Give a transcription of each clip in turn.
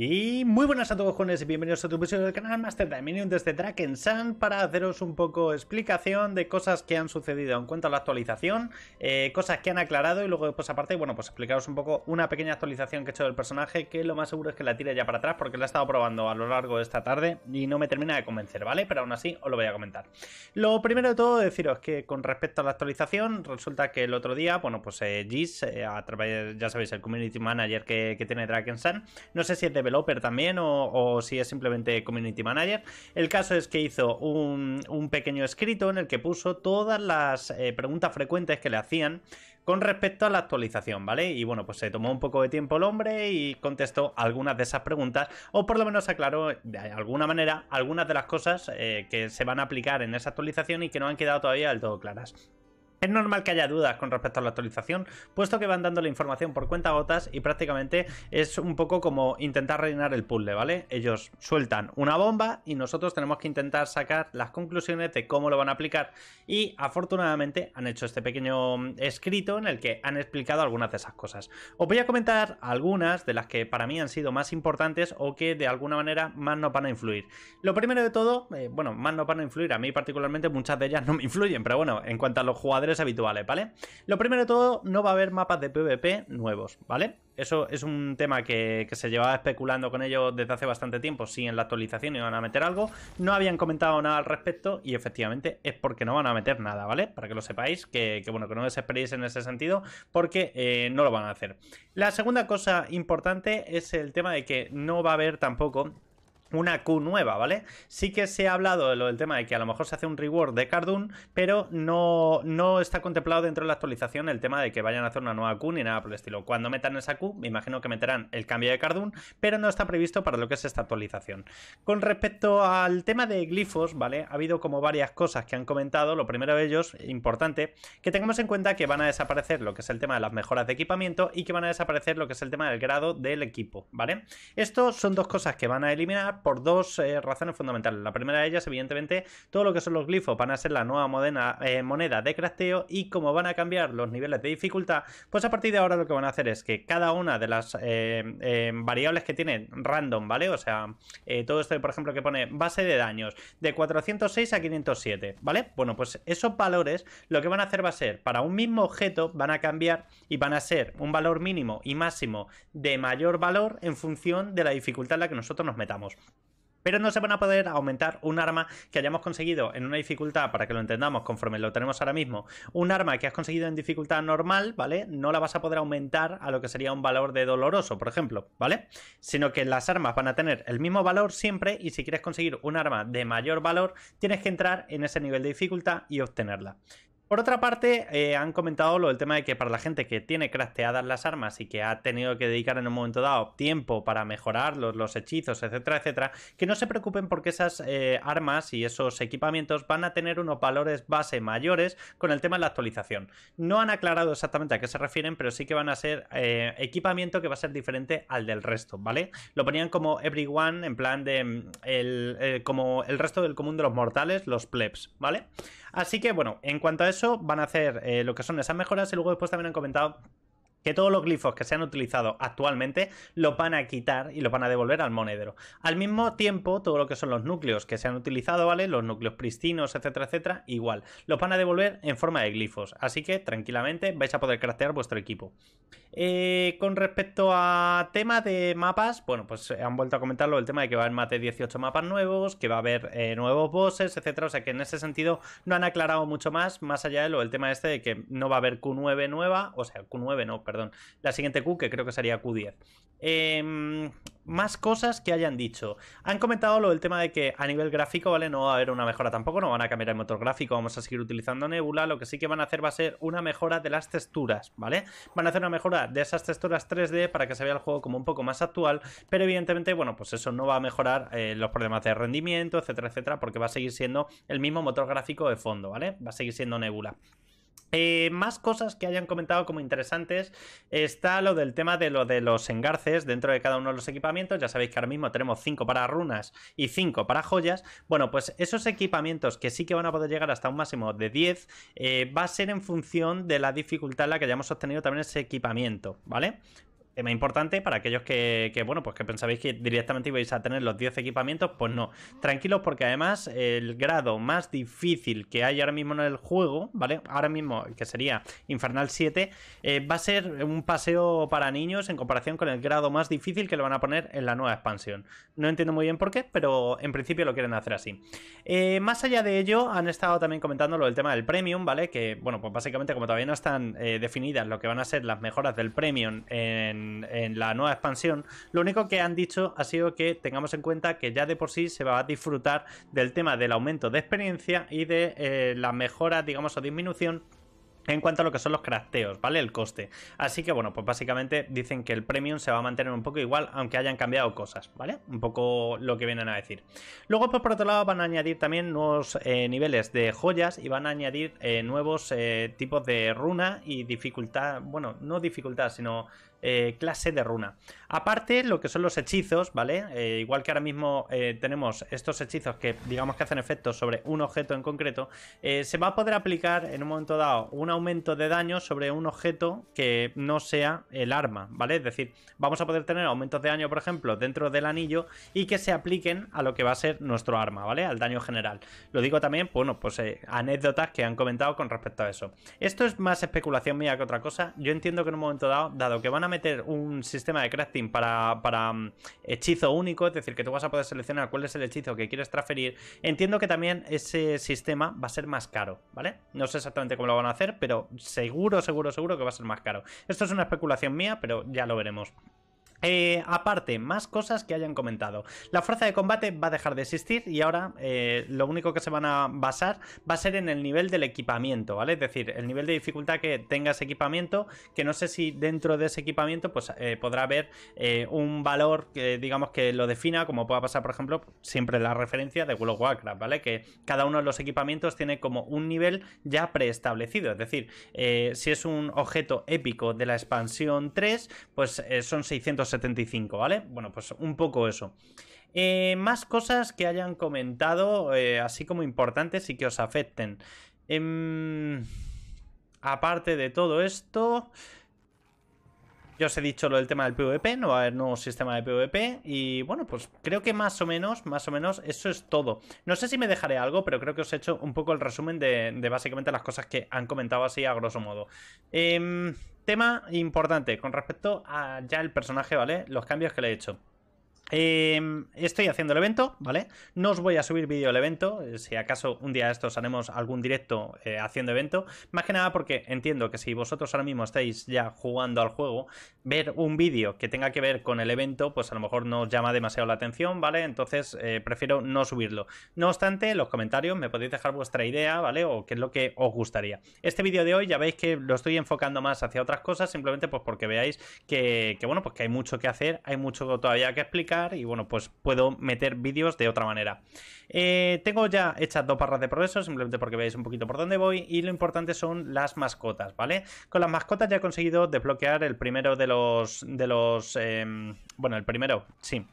Y muy buenas a todos jóvenes y bienvenidos a tu episodio del canal Master Dominion desde Draken Sun para haceros un poco explicación de cosas que han sucedido en cuanto a la actualización, eh, cosas que han aclarado y luego pues aparte, bueno, pues explicaros un poco una pequeña actualización que he hecho del personaje que lo más seguro es que la tire ya para atrás porque la he estado probando a lo largo de esta tarde y no me termina de convencer, ¿vale? Pero aún así os lo voy a comentar. Lo primero de todo deciros que con respecto a la actualización resulta que el otro día, bueno, pues eh, Gis, eh, a través, ya sabéis, el Community Manager que, tiene Dragon Sun, no sé si es de developer también o, si es simplemente community manager. El caso es que hizo un, pequeño escrito en el que puso todas las eh, preguntas frecuentes que le hacían con respecto a la actualización, ¿vale? Y bueno, pues se tomó un poco de tiempo el hombre y contestó algunas de esas preguntas, o por lo menos aclaró de alguna manera algunas de las cosas eh, que se van a aplicar en esa actualización y que no han quedado todavía del todo claras. Es normal que haya dudas con respecto a la actualización, puesto que van dando la información por cuenta gotas y prácticamente es un poco como intentar rellenar el puzzle, ¿vale? Ellos sueltan una bomba y nosotros tenemos que intentar sacar las conclusiones de cómo lo van a aplicar y afortunadamente han hecho este pequeño escrito en el que han explicado algunas de esas cosas. Os voy a comentar algunas de las que para mí han sido más importantes o que de alguna manera más no van a influir. Lo primero de todo, eh, bueno, más no van a influir, a mí particularmente muchas de ellas no me influyen, pero bueno, en cuanto a los jugadores habituales, ¿vale? Lo primero de todo, no va a haber mapas de PvP nuevos, ¿vale? Eso es un tema que, se llevaba especulando con ellos desde hace bastante tiempo, si en la actualización iban a meter algo, no habían comentado nada al respecto y efectivamente es porque no van a meter nada, ¿vale? Para que lo sepáis, que, bueno, que no desesperéis en ese sentido, porque eh, no lo van a hacer. La segunda cosa importante es el tema de que no va a haber tampoco una Q nueva, ¿vale? Sí que se ha hablado de del tema de que a lo mejor se hace un reward de Cardoon, pero no, no está contemplado dentro de la actualización el tema de que vayan a hacer una nueva Q ni nada por el estilo. Cuando metan esa Q, me imagino que meterán el cambio de Cardoon, pero no está previsto para lo que es esta actualización. Con respecto al tema de glifos, ¿vale? Ha habido como varias cosas que han comentado. Lo primero de ellos, importante, que tengamos en cuenta que van a desaparecer lo que es el tema de las mejoras de equipamiento y que van a desaparecer lo que es el tema del grado del equipo, ¿vale? Estos son dos cosas que van a eliminar por dos eh, razones fundamentales. La primera de ellas, evidentemente, todo lo que son los glifos van a ser la nueva eh, moneda de crafteo y como van a cambiar los niveles de dificultad, pues a partir de ahora lo que van a hacer es que cada una de las eh, variables que tiene random, ¿vale? O sea, todo esto, por ejemplo, que pone base de daños de 406 a 507, ¿vale? Bueno, pues esos valores lo que van a hacer va a ser, para un mismo objeto van a cambiar y van a ser un valor mínimo y máximo de mayor valor en función de la dificultad en la que nosotros nos metamos pero no se van a poder aumentar un arma que hayamos conseguido en una dificultad, para que lo entendamos conforme lo tenemos ahora mismo, un arma que has conseguido en dificultad normal, ¿vale? No la vas a poder aumentar a lo que sería un valor de doloroso, por ejemplo, ¿vale? Sino que las armas van a tener el mismo valor siempre y si quieres conseguir un arma de mayor valor, tienes que entrar en ese nivel de dificultad y obtenerla. Por otra parte, eh, han comentado lo del tema de que para la gente que tiene crafteadas las armas y que ha tenido que dedicar en un momento dado tiempo para mejorar los hechizos, etcétera, etcétera, que no se preocupen porque esas eh, armas y esos equipamientos van a tener unos valores base mayores con el tema de la actualización. No han aclarado exactamente a qué se refieren, pero sí que van a ser eh, equipamiento que va a ser diferente al del resto, ¿vale? Lo ponían como everyone, en plan de mm, como el resto del común de los mortales, los plebs, ¿vale? Así que bueno, en cuanto a eso, van a hacer eh, lo que son esas mejoras y luego después también han comentado que todos los glifos que se han utilizado actualmente los van a quitar y los van a devolver al monedero. Al mismo tiempo, todo lo que son los núcleos que se han utilizado, ¿vale? Los núcleos pristinos, etcétera, etcétera, igual. Los van a devolver en forma de glifos. Así que tranquilamente vais a poder craftear vuestro equipo. Eh, con respecto a tema de mapas, bueno, pues eh, han vuelto a comentarlo el tema de que va a haber más de 18 mapas nuevos, que va a haber eh, nuevos bosses, etcétera. O sea que en ese sentido no han aclarado mucho más, más allá de lo del tema este de que no va a haber Q9 nueva, o sea, Q9 no, perdón la siguiente Q, que creo que sería Q10. Em, más cosas que hayan dicho. Han comentado lo del tema de que a nivel gráfico, ¿vale? No va a haber una mejora tampoco, no van a cambiar el motor gráfico, vamos a seguir utilizando Nebula. Lo que sí que van a hacer va a ser una mejora de las texturas, ¿vale? Van a hacer una mejora de esas texturas 3D para que se vea el juego como un poco más actual, pero evidentemente, bueno, pues eso no va a mejorar eh, los problemas de rendimiento, etcétera, etcétera, porque va a seguir siendo el mismo motor gráfico de fondo, ¿vale? Va a seguir siendo Nebula. Eh, más cosas que hayan comentado como interesantes está lo del tema de lo de los engarces dentro de cada uno de los equipamientos. Ya sabéis que ahora mismo tenemos 5 para runas y 5 para joyas. Bueno, pues esos equipamientos que sí que van a poder llegar hasta un máximo de 10 eh, va a ser en función de la dificultad en la que hayamos obtenido también ese equipamiento, ¿vale? Tema importante para aquellos que, bueno, pues que pensabais que directamente ibais a tener los 10 equipamientos, pues no. Tranquilos porque además el grado más difícil que hay ahora mismo en el juego, ¿vale? Ahora mismo, que sería Infernal 7, eh, va a ser un paseo para niños en comparación con el grado más difícil que le van a poner en la nueva expansión. No entiendo muy bien por qué, pero en principio lo quieren hacer así. Eh, más allá de ello, han estado también comentando lo del tema del premium, ¿vale? Que, bueno, pues básicamente como todavía no están eh, definidas lo que van a ser las mejoras del premium en en, la nueva expansión. Lo único que han dicho ha sido que tengamos en cuenta que ya de por sí se va a disfrutar del tema del aumento de experiencia y de eh, las mejoras, digamos, o disminución en cuanto a lo que son los crafteos, ¿vale? El coste. Así que bueno, pues básicamente dicen que el premium se va a mantener un poco igual, aunque hayan cambiado cosas, ¿vale? Un poco lo que vienen a decir. Luego, pues por otro lado, van a añadir también nuevos eh, niveles de joyas y van a añadir eh, nuevos tipos de runa y dificultad, bueno, no dificultad, sino eh, clase de runa. Aparte, lo que son los hechizos, ¿vale? Eh, igual que ahora mismo eh, tenemos estos hechizos que digamos que hacen efectos sobre un objeto en concreto, se va a poder aplicar en un momento dado un aumento de daño sobre un objeto que no sea el arma, ¿vale? Es decir, vamos a poder tener aumentos de daño, por ejemplo, dentro del anillo y que se apliquen a lo que va a ser nuestro arma, ¿vale? Al daño general. Lo digo también, bueno, pues anécdotas que han comentado con respecto a eso. Esto es más especulación mía que otra cosa. Yo entiendo que en un momento dado, dado que van a meter un sistema de crafting para, mm, hechizo único, es decir, que tú vas a poder seleccionar cuál es el hechizo que quieres transferir, entiendo que también ese sistema va a ser más caro, ¿vale? No sé exactamente cómo lo van a hacer, pero seguro, seguro, seguro que va a ser más caro. Esto es una especulación mía, pero ya lo veremos. Eh, aparte, más cosas que hayan comentado. La fuerza de combate va a dejar de existir y ahora eh, lo único que se van a basar va a ser en el nivel del equipamiento, ¿vale? Es decir, el nivel de dificultad que tenga ese equipamiento, que no sé si dentro de ese equipamiento pues eh, podrá haber un valor que digamos que lo defina, como pueda pasar por ejemplo siempre la referencia de World of Warcraft, ¿vale? Que cada uno de los equipamientos tiene como un nivel ya preestablecido, es decir, si es un objeto épico de la expansión 3, pues son 600 75 ¿vale? Bueno, pues un poco eso. Eh, más cosas que hayan comentado, eh, así como importantes y que os afecten. Em, aparte de todo esto, yo os he dicho lo del tema del PvP, no va a haber nuevo sistema de PvP y bueno, pues creo que más o menos, más o menos eso es todo. No sé si me dejaré algo, pero creo que os he hecho un poco el resumen de, básicamente las cosas que han comentado así a grosso modo. Em, tema importante con respecto a ya el personaje, ¿vale? Los cambios que le he hecho. Em, estoy haciendo el evento, ¿vale? No os voy a subir vídeo del evento, eh, si acaso un día de estos haremos algún directo eh, haciendo evento, más que nada porque entiendo que si vosotros ahora mismo estáis ya jugando al juego, ver un vídeo que tenga que ver con el evento, pues a lo mejor no os llama demasiado la atención, ¿vale? Entonces eh, prefiero no subirlo. No obstante, en los comentarios me podéis dejar vuestra idea, ¿vale? O qué es lo que os gustaría. Este vídeo de hoy ya veis que lo estoy enfocando más hacia otras cosas, simplemente pues porque veáis que bueno, pues que hay mucho que hacer, hay mucho todavía que explicar y bueno, pues puedo meter vídeos de otra manera. Eh, tengo ya hechas dos barras de progreso, simplemente porque veáis un poquito por dónde voy y lo importante son las mascotas, ¿vale? Con las mascotas ya he conseguido desbloquear el primero de los... de los... Em, bueno, el primero, sí,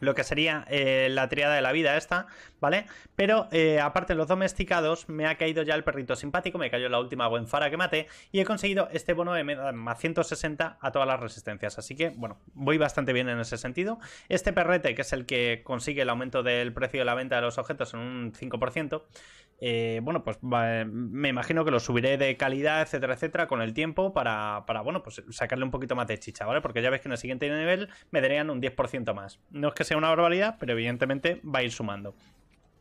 lo que sería eh, la triada de la vida esta, ¿vale? Pero eh, aparte de los domesticados, me ha caído ya el perrito simpático, me cayó la última buen fara que maté y he conseguido este bono de más 160 a todas las resistencias. Así que, bueno, voy bastante bien en ese sentido. Este perrete, que es el que consigue el aumento del precio de la venta de los objetos en un 5%, eh, bueno, pues me imagino que lo subiré de calidad, etcétera, etcétera, con el tiempo para, para, bueno, pues sacarle un poquito más de chicha, ¿vale? Porque ya ves que en el siguiente nivel me darían un 10% más. No es que sea una barbaridad, pero evidentemente va a ir sumando.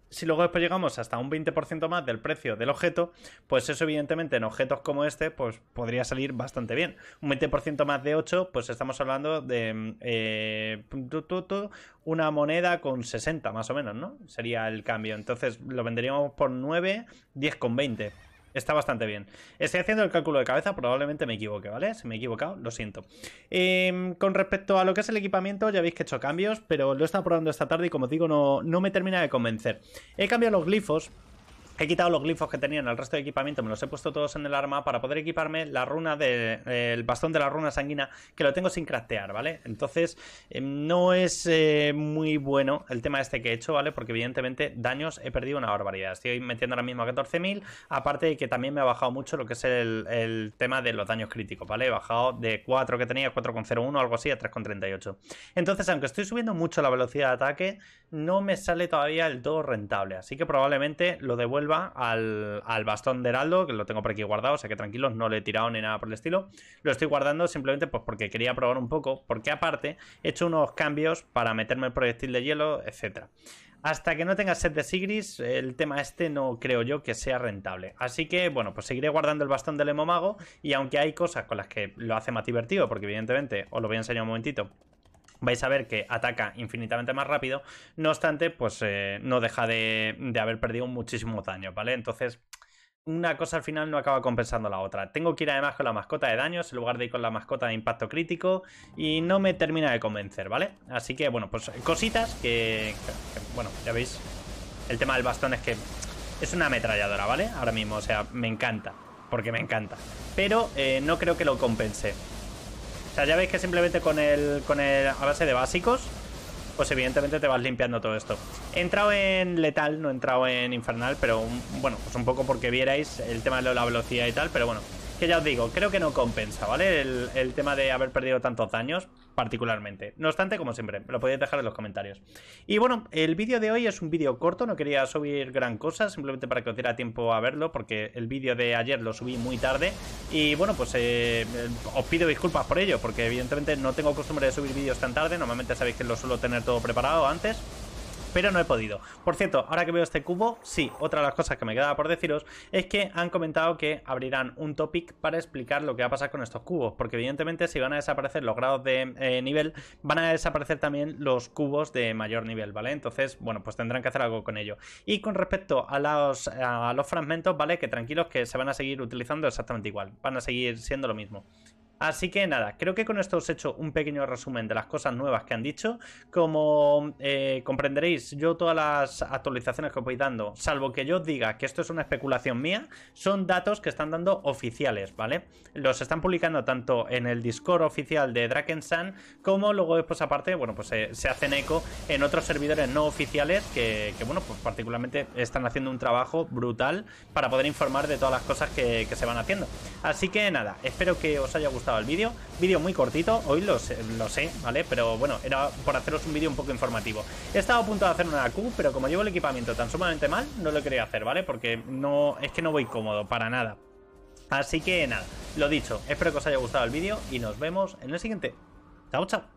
Si luego después llegamos hasta un 20% más del precio del objeto, pues eso evidentemente en objetos como este, pues podría salir bastante bien. Un 20% más de 8, pues estamos hablando de eh, una moneda con 60 más o menos, ¿no? Sería el cambio. Entonces lo venderíamos por 9, 10 con 20. Está bastante bien. Estoy haciendo el cálculo de cabeza, probablemente me equivoque, ¿vale? Si me he equivocado, lo siento. Em, con respecto a lo que es el equipamiento, ya veis que he hecho cambios, pero lo he estado probando esta tarde y como digo, no, no me termina de convencer. He cambiado los glifos, He quitado los glifos que tenían el resto de equipamiento, me los he puesto todos en el arma para poder equiparme la runa del El bastón de la runa sanguina, que lo tengo sin craftear, ¿vale? Entonces, em, no es eh, muy bueno el tema este que he hecho, ¿vale? Porque evidentemente daños he perdido una barbaridad. Estoy metiendo ahora mismo a 14.000, aparte de que también me ha bajado mucho lo que es el, tema de los daños críticos, ¿vale? He bajado de 4 que tenía, 4,01, algo así, a 3,38. Entonces, aunque estoy subiendo mucho la velocidad de ataque, no me sale todavía el todo rentable, así que probablemente lo devuelvo al, al bastón de Heraldo, que lo tengo por aquí guardado, o sea que tranquilos, no le he tirado ni nada por el estilo. Lo estoy guardando simplemente pues, porque quería probar un poco, porque aparte he hecho unos cambios para meterme el proyectil de hielo, etcétera. Hasta que no tenga set de Sigris, el tema este no creo yo que sea rentable. Así que, bueno, pues seguiré guardando el bastón del Hemomago. Y aunque hay cosas con las que lo hace más divertido, porque evidentemente, os lo voy a enseñar un momentito, vais a ver que ataca infinitamente más rápido, no obstante, pues eh, no deja de, haber perdido muchísimo daño, ¿vale? Entonces, una cosa al final no acaba compensando la otra. Tengo que ir además con la mascota de daños en lugar de ir con la mascota de impacto crítico y no me termina de convencer, ¿vale? Así que, bueno, pues cositas que, bueno, ya veis, el tema del bastón es que es una ametralladora, ¿vale? Ahora mismo, o sea, me encanta, porque me encanta, pero eh, no creo que lo compense ya veis que simplemente con el, con el a base de básicos, pues evidentemente te vas limpiando todo esto. He entrado en letal, no he entrado en infernal, pero bueno, pues un poco porque vierais el tema de la velocidad y tal, pero bueno, que ya os digo, creo que no compensa, ¿vale? El, tema de haber perdido tantos daños, particularmente. No obstante, como siempre, lo podéis dejar en los comentarios. Y bueno, el vídeo de hoy es un vídeo corto, no quería subir gran cosa, simplemente para que os diera tiempo a verlo, porque el vídeo de ayer lo subí muy tarde. Y bueno, pues eh, os pido disculpas por ello, porque evidentemente no tengo costumbre de subir vídeos tan tarde, normalmente sabéis que lo suelo tener todo preparado antes pero no he podido. Por cierto, ahora que veo este cubo, sí, otra de las cosas que me quedaba por deciros es que han comentado que abrirán un topic para explicar lo que va a pasar con estos cubos, porque evidentemente si van a desaparecer los grados de eh, nivel, van a desaparecer también los cubos de mayor nivel, ¿vale? Entonces, bueno, pues tendrán que hacer algo con ello. Y con respecto a los fragmentos, ¿vale? Que tranquilos que se van a seguir utilizando exactamente igual, van a seguir siendo lo mismo. Así que nada, creo que con esto os he hecho un pequeño resumen de las cosas nuevas que han dicho. Como eh, comprenderéis, yo todas las actualizaciones que os voy dando, salvo que yo os diga que esto es una especulación mía, son datos que están dando oficiales, ¿vale? Los están publicando tanto en el Discord oficial de Drakensan como luego después aparte, bueno, pues se, hacen eco en otros servidores no oficiales que, bueno, pues particularmente están haciendo un trabajo brutal para poder informar de todas las cosas que se van haciendo. Así que nada, espero que os haya gustado el vídeo. Vídeo muy cortito, hoy lo sé, sé, ¿vale? Pero bueno, era por haceros un vídeo un poco informativo. He estado a punto de hacer una Q, pero como llevo el equipamiento tan sumamente mal, no lo quería hacer, ¿vale? Porque no es que no voy cómodo, para nada. Así que nada, lo dicho, espero que os haya gustado el vídeo y nos vemos en el siguiente. Chao, chao.